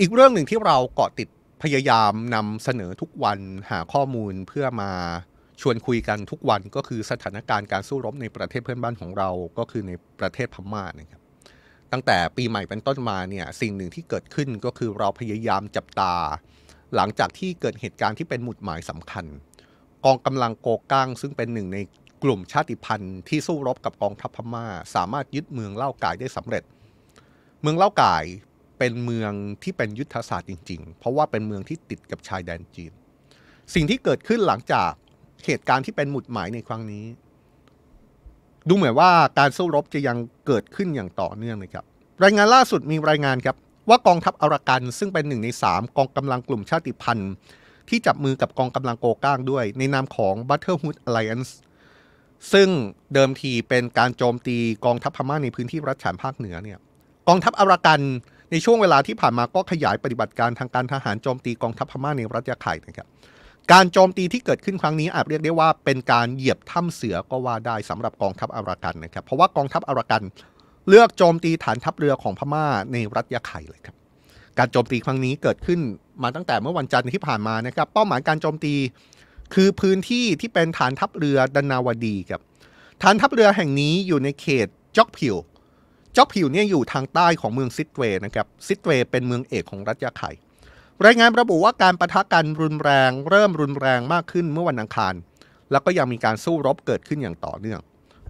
อีกเรื่องหนึ่งที่เราเกาะติดพยายามนำเสนอทุกวันหาข้อมูลเพื่อมาชวนคุยกันทุกวันก็คือสถานการณ์ การสู้รบในประเทศเพื่อนบ้านของเราก็คือในประเทศพม่านะครับตั้งแต่ปีใหม่เป็นต้นมาเนี่ยสิ่งหนึ่งที่เกิดขึ้นก็คือเราพยายามจับตา หลังจากที่เกิดเหตุการณ์ที่เป็นหมุดหมายสำคัญ กองกำลังโกก้างซึ่งเป็นหนึ่งในกลุ่มชาติพันธุ์ ที่สู้รบกับกองทัพพม่า สามารถยึดเมืองเล่ากายได้สำเร็จ เมืองเล่ากายเป็นเมืองที่เป็นยุทธศาสตร์จริงๆ เพราะว่าเป็นเมืองที่ติดกับชายแดนจีน สิ่งที่เกิดขึ้นหลังจากเหตุการณ์ที่เป็นหมุดหมายในครั้งนี้ ดูเหมือนว่าการสู้รบจะยังเกิดขึ้นอย่างต่อเนื่องนะครับ รายงานล่าสุดมีรายงานครับว่ากองทัพอารากัน ซึ่งเป็นหนึ่งในสามกองกำลังกลุ่มชาติพันธุ์ ที่จับมือกับกองกำลังโกก้างด้วย ในนามของ Butterhood Alliance ซึ่งเดิมทีเป็นการโจมตีกองทัพพม่าในพื้นที่รัฐฉานภาคเหนือเนี่ยกองทัพอารากันในช่วงเวลาที่ผ่านมาก็ขยายปฏิบัติการทางการทหารโจมตีกองทัพพม่าในรัฐยะไข่นะครับการโจมตีที่เกิดขึ้นครั้งนี้อาจเรียกได้ว่าเป็นการเหยียบถ้ำเสือก็ว่าได้สำหรับกองทัพอารากันนะครับเพราะว่ากองทัพอารากันเลือกโจมตีฐานทัพเรือของพม่าในรัฐยะไข่เลยครับการโจมตีครั้งนี้เกิดขึ้นมาตั้งแต่เมื่อวันจันทร์ที่ผ่านมานะครับเป้าหมายการโจมตีคือพื้นที่ที่เป็นฐานทัพเรือดนาวดีครับฐานทัพเรือแห่งนี้อยู่ในเขตจอกผิวจ็อบผิวเนี่ยอยู่ทางใต้ของเมืองซิดเวย์นะครับซิดเวย์เป็นเมืองเอกของรัฐยะไข่รายงานระบุว่าการประทะกันรุนแรง เริ่มรุนแรงมากขึ้นเมื่อวันอังคาร แล้วก็ยังมีการสู้รบเกิดขึ้นอย่างต่อเนื่อง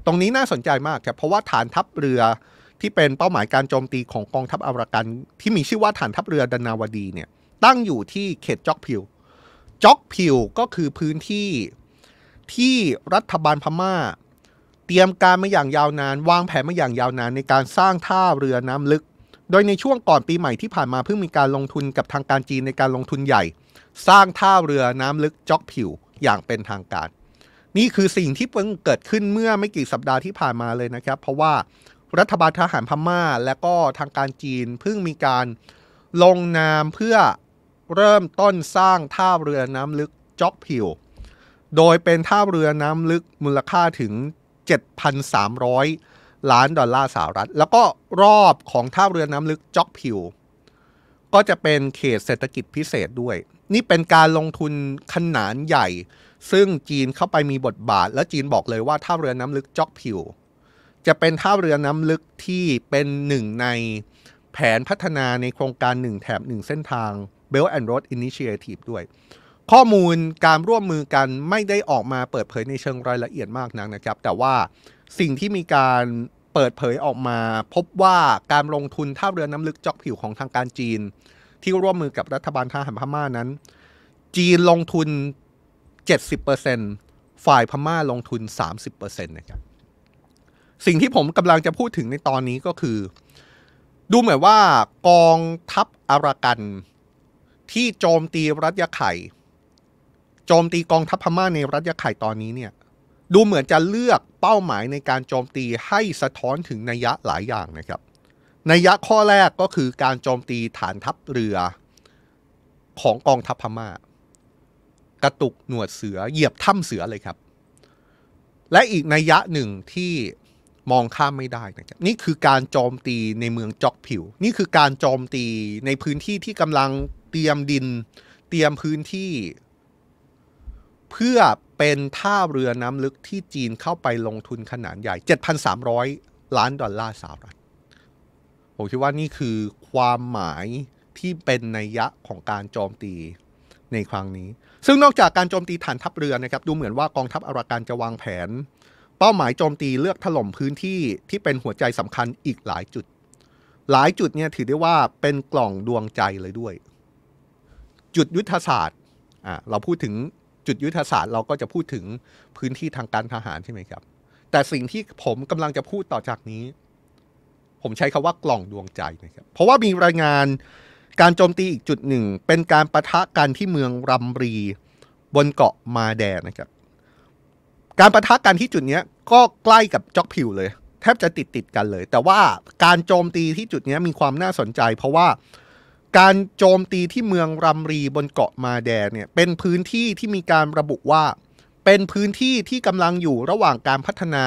ตรงนี้น่าสนใจมากครับเพราะว่าฐานทัพเรือที่เป็นเป้าหมายการโจมตีของกองทัพอารากัน ที่มีชื่อว่าฐานทัพเรือดนาวดีเนี่ยตั้งอยู่ที่เขตจ็อกพิวจ็อกพิวก็คือพื้นที่ที่รัฐบาลพม่าเตรียมการมาอย่างยาวนาน วางแผนมาอย่างยาวนานในการสร้างท่าเรือน้ำลึก โดยในช่วงก่อนปีใหม่ที่ผ่านมาเพิ่งมีการลงทุนกับทางการจีนในการลงทุนใหญ่ สร้างท่าเรือน้ำลึกจอกผิว อย่างเป็นทางการ นี่คือสิ่งที่เพิ่งเกิดขึ้นเมื่อไม่กี่สัปดาห์ที่ผ่านมาเลยนะครับเพราะว่ารัฐบาลทหารพม่า และก็ทางการจีนเพิ่งมีการลงนามเพื่อเริ่มต้นสร้างท่าเรือน้ำลึกจอกผิว โดยเป็นท่าเรือน้ำลึกมูลค่าถึง7,300 ล้านดอลลาร์สหรัฐ แล้วก็รอบของท่าเรือน้ำลึกจ็อกผิว ก็จะเป็นเขตเศรษฐกิจพิเศษด้วย นี่เป็นการลงทุนขนาดใหญ่ ซึ่งจีนเข้าไปมีบทบาท และจีนบอกเลยว่าท่าเรือน้ำลึกจ็อกผิว จะเป็นท่าเรือน้ำลึกที่เป็นหนึ่งในแผนพัฒนาในโครงการหนึ่งแถบหนึ่งเส้นทาง Belt and Road Initiative ด้วยข้อมูลการร่วมมือกันไม่ได้ออกมาเปิดเผยในเชิงรายละเอียดมากนักนะครับ แต่ว่าสิ่งที่มีการเปิดเผยออกมาพบว่าการลงทุนท่าเรือน้ำลึกจอกผิวของทางการจีน ที่ร่วมมือกับรัฐบาลทาหารพม่านั้น จีนลงทุน 70%ฝ่ายพม่าลงทุน 30%นะครับสิ่งที่ผมกำลังจะพูดถึงในตอนนี้ก็คือ ดูเหมือนว่ากองทัพอารากันที่โจมตีรัฐยะไข่โจมตีกองทัพพม่าในรัฐยะไข่ตอนนี้เนี่ยดูเหมือนจะเลือกเป้าหมายในการโจมตีให้สะท้อนถึงนัยยะหลายอย่างนะครับนัยยะข้อแรกก็คือการโจมตีฐานทัพเรือของกองทัพพม่า กระตุกหนวดเสือเหยียบถ้ำเสือเลยครับ และอีกนัยยะหนึ่งที่มองข้ามไม่ได้นะครับนี่คือการโจมตีในเมืองจอกผิว นี่คือการโจมตีในพื้นที่ที่กำลังเตรียมดินเตรียมพื้นที่เพื่อเป็นท่าเรือน้ำลึกที่จีนเข้าไปลงทุนขนาดใหญ่ 7,300 ล้านดอลลาร์สหรัฐผมคิดว่านี่คือความหมายที่เป็นนัยยะของการโจมตีในครั้งนี้ ซึ่งนอกจากการโจมตีฐานทัพเรือนะครับดูเหมือนว่ากองทัพอาราการจะวางแผน เป้าหมายโจมตีเลือกถล่มพื้นที่ที่เป็นหัวใจสำคัญอีกหลายจุด หลายจุดเนี่ยถือได้ว่าเป็นกล่องดวงใจเลยด้วย จุดยุทธศาสตร์เราพูดถึงจุดยุทธศาสตร์เราก็จะพูดถึงพื้นที่ทางการทหารใช่ไหมครับ แต่สิ่งที่ผมกำลังจะพูดต่อจากนี้ ผมใช้คำว่ากล่องดวงใจนะครับเพราะว่ามีรายงานการโจมตีอีกจุดหนึ่งเป็นการประทะกันที่เมืองรัมรี บนเกาะมาแดนะครับการประทะกันที่จุดนี้ก็ใกล้กับจ็อกพิว เลย แทบจะติดติดกันเลย แต่ว่าการโจมตีที่จุดนี้มีความน่าสนใจ เพราะว่าการโจมตีที่เมืองรัมรีบนเกาะมาแดนเนี่ยเป็นพื้นที่ที่มีการระบุว่า เป็นพื้นที่ที่กำลังอยู่ระหว่างการพัฒนา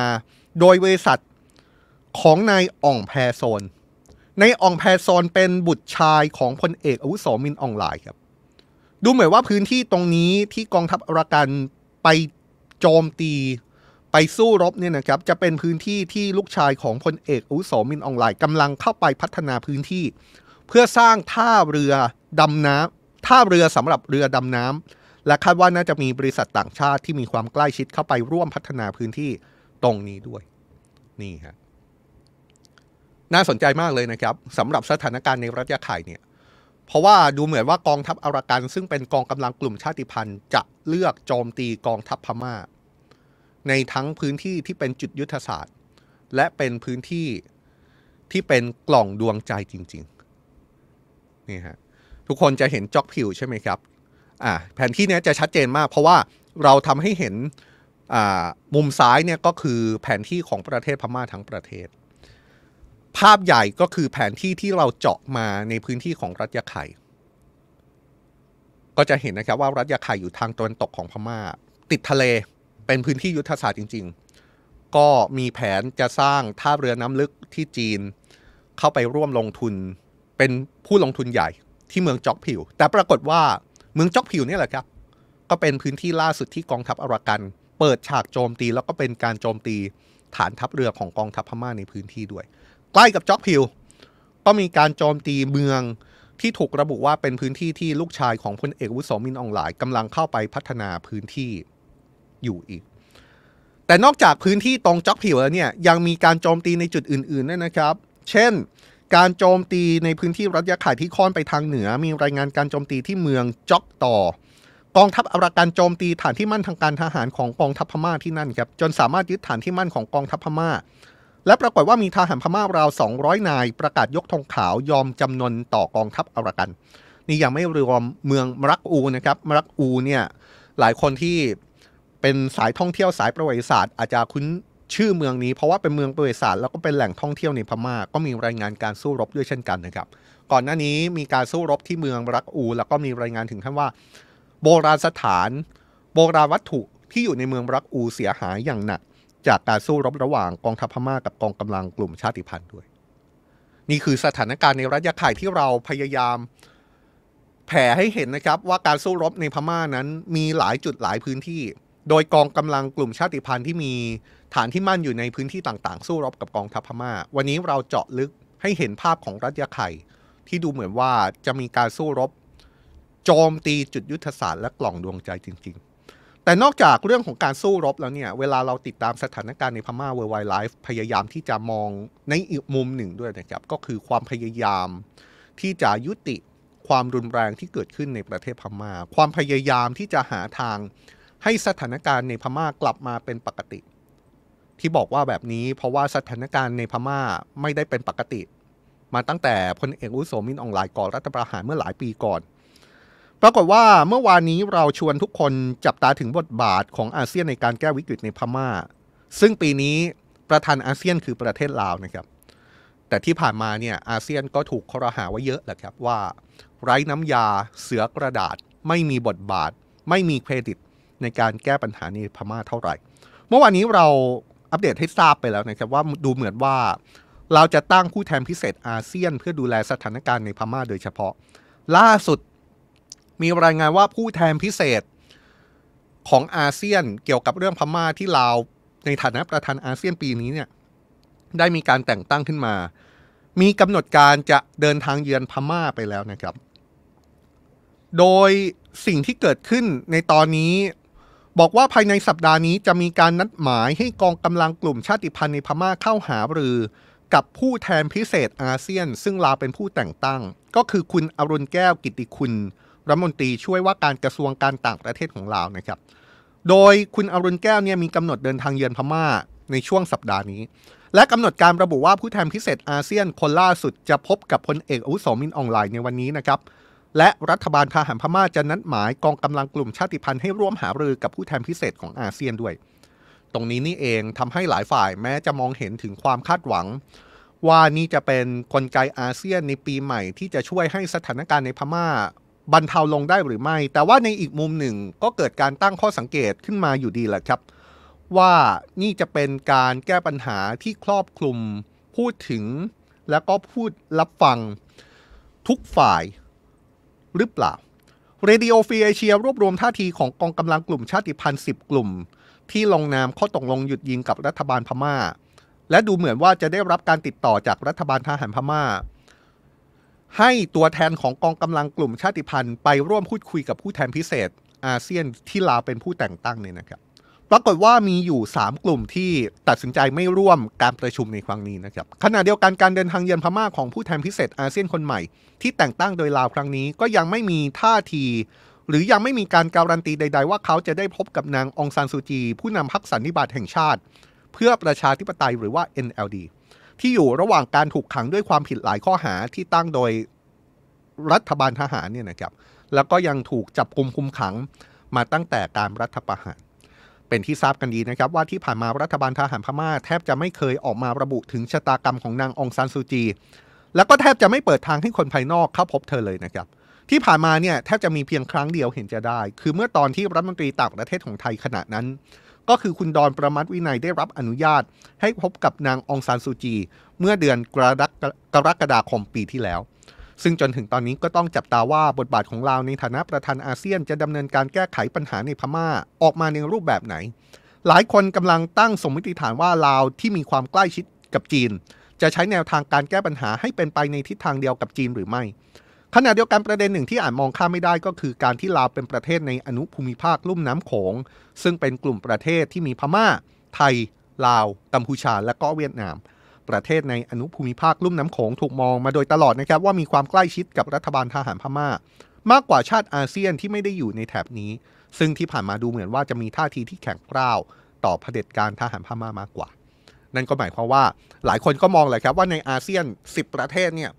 โดยบริษัทของนายอ่องแพรโซนนายอ่องแพรโซนเป็นบุตรชายของพลเอกอุโสมินอ่องหลายครับดูเหมือนว่าพื้นที่ตรงนี้ที่กองทัพอรากันไปโจมตีไปสู้รบเนี่ยนะครับ จะเป็นพื้นที่ที่ลูกชายของพลเอกอุโสมินอองไลน์กำลังเข้าไปพัฒนาพื้นที่พื่อสร้างท่าเรือดำน้ำท่าเรือสำหรับเรือดำน้ำ และคาดว่าน่าจะมีบริษัทต่างชาติที่มีความใกล้ชิดเข้าไปร่วมพัฒนาพื้นที่ตรงนี้ด้วย นี่ฮะน่าสนใจมากเลยนะครับสำหรับสถานการณ์ในรัฐยะไข่เนี่ย เพราะว่าดูเหมือนว่ากองทัพอารากัน ซึ่งเป็นกองกำลังกลุ่มชาติพันธุ์ จะเลือกโจมตีกองทัพพม่า ในทั้งพื้นที่ที่เป็นจุดยุทธศาสตร์ และเป็นพื้นที่ที่เป็นกล่องดวงใจจริงนี่ฮะทุกคนจะเห็นจอกผิวใช่ไหมครับอ่าแผนที่นี้จะชัดเจนมาก เพราะว่าเราทำให้เห็นมุมซ้ายเนี่ยก็คือแผนที่ของประเทศพม่าทั้งประเทศ ภาพใหญ่ก็คือแผนที่ที่เราเจาะมาในพื้นที่ของรัฐยะไข่ ก็จะเห็นนะครับว่ารัฐยะไข่อยู่ทางตะวันตกของพม่า ติดทะเลเป็นพื้นที่ยุทธศาสตร์จริง ๆ ก็มีแผนจะสร้างท่าเรือน้ำลึกที่จีนเข้าไปร่วมลงทุนเป็นผู้ลงทุนใหญ่ที่เมืองจ็อกผิว แต่ปรากฏว่าเมืองจ็อกผิวนี่แหละครับก็เป็นพื้นที่ล่าสุดที่กองทัพอรากัน เปิดฉากโจมตีแล้วก็เป็นการโจมตีฐานทัพเรือของกองทัพพม่าในพื้นที่ด้วย ใกล้กับจ็อกผิวก็มีการโจมตีเมืองที่ถูกระบุว่าเป็นพื้นที่ที่ลูกชายของพลเอกวุฒิสมินอองหลายกำลังเข้าไปพัฒนาพื้นที่อยู่อีก แต่นอกจากพื้นที่ตรงจ็อกผิวแล้วเนี่ยยังมีการโจมตีในจุดอื่นๆด้วยนะครับ เช่นการโจมตีในพื้นที่รัฐยะไข่ที่ค่อนไปทางเหนือ มีรายงานการโจมตีที่เมืองจ็อกต่อ กองทัพอารัการโจมตีฐานที่มั่นทางการทหารของกองทัพพม่าที่นั่นครับจนสามารถยึดฐานที่มั่นของกองทัพพม่าและปรากฏว่ามีทหารพม่าราว200นาย ประกาศยกธงขาวยอมจำนนต่อกองทัพอารักัน นี่ยังไม่รวมเมืองมรักอูนะครับมรักอูเนี่ยหลายคนที่เป็นสายท่องเที่ยวสายประวัติศาสตร์อาจจะคุ้นชื่อเมืองนี้เพราะว่าเป็นเมืองประวัติศาสตร์แล้วก็เป็นแหล่งท่องเที่ยวในพม่า ก็มีรายงานการสู้รบด้วยเช่นกันนะครับก่อนหน้านี้มีการสู้รบที่เมืองรักอู แล้วก็มีรายงานถึงท่านว่า โบราณสถานโบราณวัตถุที่อยู่ในเมืองรักอูเสียหายอย่างหนัก จากการสู้รบระหว่างกองทัพพม่ากับกองกำลังกลุ่มชาติพันธุ์ด้วย นี่คือสถานการณ์ในรัฐยะไข่ที่เราพยายามแผ่ให้เห็นนะครับว่าการสู้รบในพม่านั้นมีหลายจุดหลายพื้นที่ โดยกองกำลังกลุ่มชาติพันธุ์ที่มีฐานที่มั่นอยู่ในพื้นที่ต่างๆ สู้รบกับกองทัพพม่า วันนี้เราเจาะลึกให้เห็นภาพของรัฐยะไข่ที่ดูเหมือนว่าจะมีการสู้รบโจมตีจุดยุทธศาสตร์และกล่องดวงใจจริง ๆ แต่นอกจากเรื่องของการสู้รบแล้วเนี่ย เวลาเราติดตามสถานการณ์ในพม่าเวอร์ไวไลฟ์พยายามที่จะมองในอีกมุมหนึ่งด้วยนะครับก็คือความพยายามที่จะยุติความรุนแรงที่เกิดขึ้นในประเทศพมา่าความพยายามที่จะหาทางให้สถานการณ์ในพม่ากลับมาเป็นปกติที่บอกว่าแบบนี้เพราะว่าสถานการณ์ในพม่าไม่ได้เป็นปกติ มาตั้งแต่พลเอกอุโสมินอองหลายก่อรัฐประหารเมื่อหลายปีก่อน ปรากฏว่าเมื่อวานนี้เราชวนทุกคนจับตาถึงบทบาทของอาเซียนในการแก้วิกฤตในพม่า ซึ่งปีนี้ประธานอาเซียนคือประเทศลาวนะครับ แต่ที่ผ่านมาเนี่ยอาเซียนก็ถูกครหาไว้เยอะแหละครับว่า ไร้น้ำยาเสือกระดาษไม่มีบทบาท ไม่มีเครดิตในการแก้ปัญหาในพม่าเท่าไหร่ เมื่อวานนี้เราอัปเดตให้ทราบไปแล้วนะครับว่าดูเหมือนว่าเราจะตั้งคู่แทนพิเศษอาเซียน เพื่อดูแลสถานการณ์ในพม่าโดยเฉพาะ ล่าสุดมีรายงานว่าผู้แทนพิเศษของอาเซียนเกี่ยวกับเรื่องพม่าที่ลาวในฐานะประธานอาเซียนปีนี้เนี่ยได้มีการแต่งตั้งขึ้นมา มีกำหนดการจะเดินทางเยือนพม่าไปแล้วนะครับ โดยสิ่งที่เกิดขึ้นในตอนนี้บอกว่าภายในสัปดาห์นี้จะมีการนัดหมายให้กองกำลังกลุ่มชาติพันธุ์ในพม่าเข้าหารือ กับผู้แทนพิเศษอาเซียน ซึ่งลาวเป็นผู้แต่งตั้ง ก็คือคุณอรุณแก้วกิติคุณรัฐมนตรีช่วยว่าการกระทรวงการต่างประเทศของลาวนะครับ โดยคุณอรุณแก้วเนี่ยมีกำหนดเดินทางเยือนพม่าในช่วงสัปดาห์นี้ และกำหนดการระบุว่าผู้แทนพิเศษอาเซียนคนล่าสุดจะพบกับพลเอกอุสมินออนไลน์ในวันนี้นะครับและรัฐบาลทาหันพม่าจะนัดหมายกองกำลังกลุ่มชาติพันธุ์ให้ร่วมหารือกับผู้แทนพิเศษของอาเซียนด้วย ตรงนี้นี่เองทำให้หลายฝ่ายแม้จะมองเห็นถึงความคาดหวัง ว่านี่จะเป็นนกลไกอาเซียนในปีใหม่ ที่จะช่วยให้สถานการณ์ในพม่า บรรเทาลงได้หรือไม่ แต่ว่าในอีกมุมหนึ่งก็เกิดการตั้งข้อสังเกตขึ้นมาอยู่ดีแหละครับ ว่านี่จะเป็นการแก้ปัญหาที่ครอบคลุมพูดถึง และก็พูดรับฟังทุกฝ่ายหรือเปล่า เรดิโอฟีเอเชียรวบรวมท่าทีของกองกำลังกลุ่ม ชาติพันธุ์ 10 กลุ่ม ที่ลงนามข้อตกลงหยุดยิงกับรัฐบาลพมา่า และดูเหมือนว่าจะได้รับการติดต่อจากรัฐบาลทหารพมา่า ให้ตัวแทนของกองกำลังกลุ่ม ชาติพันธุ์ไปร่วมพูดคุยกับผู้แทนพิเศษอาเซียนที่ลาเป็นผู้แต่งตั้งเนี่ยนะครับปรากฏว่ามีอยู่ 3 กลุ่มที่ตัดสินใจไม่ร่วมการประชุมในครั้งนี้นะครับขณะเดียวกันการเดินทางเยือนพม่าของผู้แทนพิเศษอาเซียนคนใหม่ที่แต่งตั้งโดยลาวครั้งนี้ก็ยังไม่มีท่าที หรือยังไม่มีการการันตีใด ๆ ว่าเขาจะได้พบกับนางองซานซูจี ผู้นำพรรคสันนิบาตแห่งชาติ เพื่อประชาธิปไตยหรือว่า NLD ที่อยู่ระหว่างการถูกขังด้วยความผิดหลายข้อหาที่ตั้งโดยรัฐบาลทหารเนี่ยนะครับแล้วก็ยังถูกจับกลุมคุมขัง มาตั้งแต่การรัฐประหารเป็นที่ทราบกันดีนะครับว่าที่ผ่านมารัฐบาลทหารพม่าแทบจะไม่เคยออกมาระบุถึงชะตากรรมของนางองซานซูจี แล้วก็แทบจะไม่เปิดทางให้คนภายนอกเข้าพบเธอเลยนะครับที่ผ่านมาเนี่ยแทบจะมีเพียงครั้งเดียวเห็นจะได้ คือเมื่อตอนที่รัฐมนตรีต่างประเทศของไทยขณะนั้น ก็คือคุณดอนประมัดวินัยได้รับอนุญาต ให้พบกับนางองซานซูจี เมื่อเดือนกรกฎาคมปีที่แล้วซึ่งจนถึงตอนนี้ก็ต้องจับตาว่าบทบาทของลาวในฐานะประธานอาเซียน จะดำเนินการแก้ไขปัญหาในพม่าออกมาในรูปแบบไหน หลายคนกำลังตั้งสมมติฐานว่าลาวที่มีความใกล้ชิดกับจีน จะใช้แนวทางการแก้ปัญหาให้เป็นไปในทิศทางเดียวกับจีนหรือไม่ ขณะเดียวกันประเด็นหนึ่งที่อาจมองข้ามไม่ได้ก็คือการที่ลาวเป็นประเทศในอนุภูมิภาคลุ่มน้ำโขงซึ่งเป็นกลุ่มประเทศที่มีพม่า ไทยลาวกัมพูชาและก็เวียดนามประเทศในอนุภูมิภาคลุ่มน้ำโขงถูกมองมาโดยตลอดนะครับ ว่ามีความใกล้ชิดกับรัฐบาลทหารพม่า มากกว่าชาติอาเซียนที่ไม่ได้อยู่ในแถบนี้ ซึ่งที่ผ่านมาดูเหมือนว่าจะมีท่าทีที่แข็งกร้าวต่อเผด็จการทหารพม่ามากกว่า นั่นก็หมายความว่าหลายคนก็มองเลยครับว่าในอาเซียน 10 ประเทศเนี่ย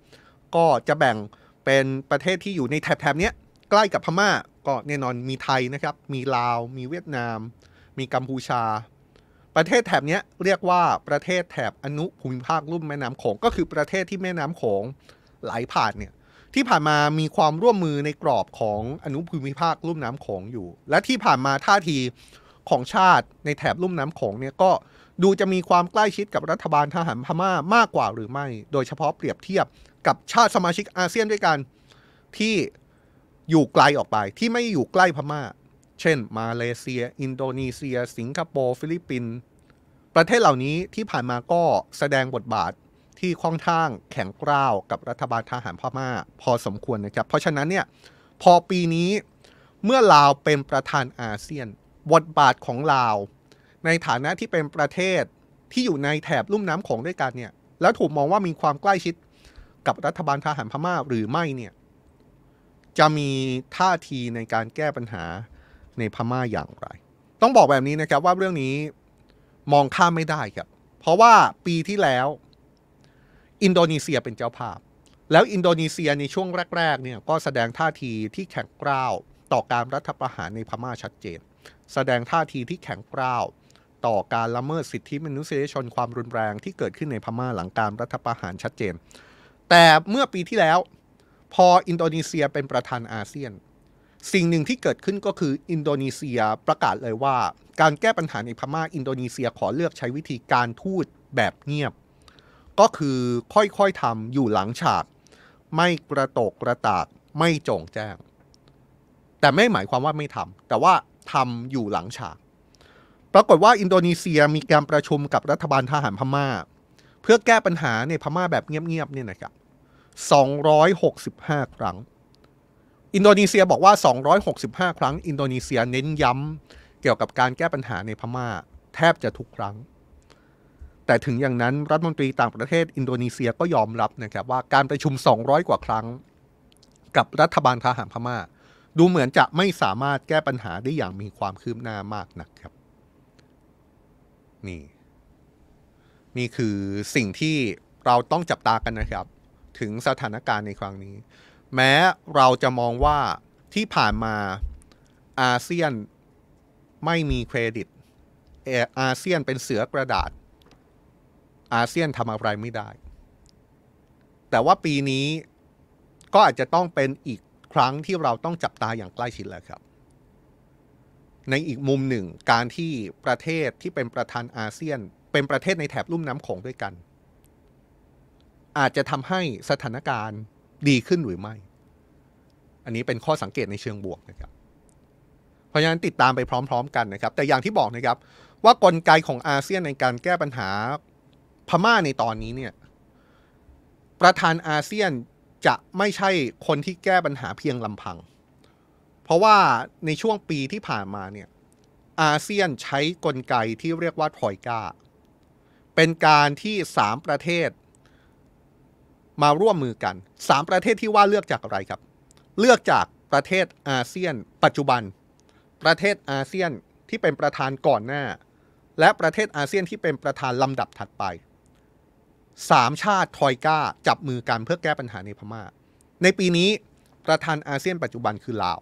ก็จะแบ่งเป็นประเทศที่อยู่ในแถบๆนี้ใกล้กับพม่าก็แน่นอนมีไทยนะครับมีลาวมีเวียดนาม มีกัมพูชาประเทศแถบนี้เรียกว่าประเทศแถบอนุภูมิภาคลุ่มแม่น้ำโขงก็คือประเทศที่แม่น้ำโขงไหลผ่านเนี่ยที่ผ่านมามีความร่วมมือในกรอบของอนุภูมิภาคลุ่มน้ำโขงอยู่ และที่ผ่านมาท่าทีของชาติในแถบลุ่มน้ำโขงเนี่ยก็ดูจะมีความใกล้ชิดกับรัฐบาลทหารพม่ามากกว่าหรือไม่ โดยเฉพาะเปรียบเทียบกับชาติสมาชิกอาเซียนด้วยกันที่อยู่ไกลออกไป ที่ไม่อยู่ใกล้พม่าเช่น มาเลเซีย อินโดนีเซีย สิงคโปร์ ฟิลิปปินส์ ประเทศเหล่านี้ที่ผ่านมาก็แสดงบทบาทที่ค่องทางแข็งกร้าวกับรัฐบาลทหารพม่า พอสมควรนะครับ เพราะฉะนั้นเนี่ยพอปีนี้เมื่อลาวเป็นประธานอาเซียน บทบาทของลาว ในฐานะที่เป็นประเทศที่อยู่ในแถบลุ่มน้ำของด้วยกันเนี่ยแล้วถูกมองว่ามีความใกล้ชิดกับรัฐบาลทหารพม่าหรือไม่เนี่ยจะมีท่าทีในการแก้ปัญหาในพม่าอย่างไร ต้องบอกแบบนี้นะครับว่าเรื่องนี้มองข้ามไม่ได้ครับ เพราะว่าปีที่แล้วอินโดนีเซียเป็นเจ้าภาพ แล้วอินโดนีเซียในช่วงแรกๆเนี่ยก็แสดงท่าทีที่แข็งกร้าวต่อการรัฐประหารในพม่าชัดเจน แสดงท่าทีที่แข็งกร้าวต่อการละเมิดสิทธิมนุษยชนความรุนแรงที่เกิดขึ้นในพม่าหลังการรัฐประหารชัดเจน แต่เมื่อปีที่แล้ว พออินโดนีเซียเป็นประธานอาเซียนสิ่งหนึ่งที่เกิดขึ้นก็คืออินโดนีเซียประกาศเลยว่า การแก้ปัญหาในพม่า อินโดนีเซียขอเลือกใช้วิธีการทูตแบบเงียบ ก็คือค่อยๆทำอยู่หลังฉาก ไม่กระตกกระตากไม่จงแจ้ง แต่ไม่หมายความว่าไม่ทำแต่ว่าทำอยู่หลังฉาก ปรากฏว่าอินโดนีเซียมีการประชุมกับรัฐบาลทหารพม่าเพื่อแก้ปัญหาในพม่าแบบเงียบๆเนี่ยนะครับ265ครั้งอินโดนีเซียบอกว่า 265 ครั้งอินโดนีเซียเน้นย้ำเกี่ยวกับการแก้ปัญหาในพม่า แทบจะทุกครั้ง แต่ถึงอย่างนั้นรัฐมนตรีต่างประเทศอินโดนีเซียก็ยอมรับนะครับว่าการประชุม 200 กว่าครั้ง กับรัฐบาลทหารพม่า ดูเหมือนจะไม่สามารถแก้ปัญหาได้อย่างมีความคืบหน้ามากนักครับนี่นี่คือสิ่งที่เราต้องจับตากันนะครับ ถึงสถานการณ์ในครั้งนี้แม้เราจะมองว่าที่ผ่านมาอาเซียนไม่มีเครดิตอาเซียนเป็นเสือกระดาษ อาเซียนทำอะไรไม่ได้ แต่ว่าปีนี้ก็อาจจะต้องเป็นอีกครั้งที่เราต้องจับตาอย่างใกล้ชิดแล้วครับ ในอีกมุมหนึ่ง การที่ประเทศที่เป็นประธานอาเซียน เป็นประเทศในแถบลุ่มน้ำโขงด้วยกัน อาจจะทำให้สถานการณ์ดีขึ้นหรือไม่ อันนี้เป็นข้อสังเกตในเชิงบวกนะครับ เพราะฉะนั้นติดตามไปพร้อม ๆ กันนะครับ แต่อย่างที่บอกนะครับ ว่ากลไกของอาเซียนในการแก้ปัญหาพม่าในตอนนี้เนี่ย ประธานอาเซียนจะไม่ใช่คนที่แก้ปัญหาเพียงลำพัง เพราะว่าในช่วงปีที่ผ่านมาเนี่ยอาเซียนใช้กลไกที่เรียกว่าทรอยกาเป็นการที่3ประเทศมาร่วมมือกัน 3 ประเทศที่ว่าเลือกจากอะไรครับ เลือกจากประเทศอาเซียนปัจจุบัน ประเทศอาเซียนที่เป็นประธานก่อนหน้า และประเทศอาเซียนที่เป็นประธานลำดับถัดไป3ชาติทอยก้าจับมือกันเพื่อแก้ปัญหาในพมา่า ในปีนี้ประธานอาเซียนปัจจุบันคือลาว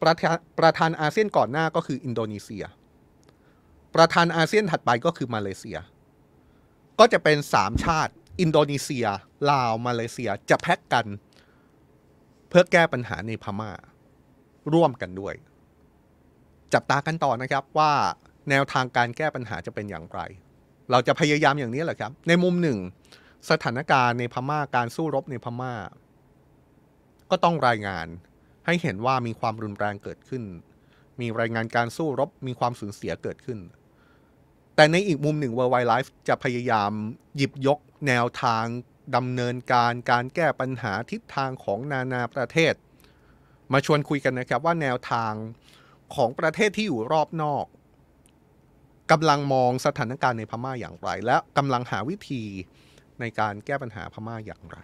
ประธานประธานอาเซียนก่อนหน้าก็คืออินโดนีเซีย ประธานอาเซียนถัดไปก็คือมาเลเซีย ก็จะเป็น3ชาติอินโดนีเซียลาวมาเลเซียจะแพ็กกันเพื่อแก้ปัญหาในพมา่า ร่วมกันด้วย จับตากันต่อนะครับว่าแนวทางการแก้ปัญหาจะเป็นอย่างไร เราจะพยายามอย่างนี้แหละครับ ในมุมหนึ่ง สถานการณ์ในพมา่าการสู้รบในพมา่า ก็ต้องรายงานให้เห็นว่ามีความรุนแรงเกิดขึ้น มีรายงานการสู้รบมีความสูญเสียเกิดขึ้นแต่ในอีกมุมหนึ่ง Worldwide Life จะพยายามหยิบยกแนวทางดำเนินการการแก้ปัญหาทิศทางของนานาประเทศ มาชวนคุยกันนะครับว่าแนวทางของประเทศที่อยู่รอบนอกกำลังมองสถานการณ์ในพม่าอย่างไร และกำลังหาวิธีในการแก้ปัญหาพม่าอย่างไร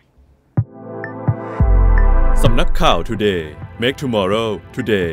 สำนักข่าว Today Make Tomorrow Today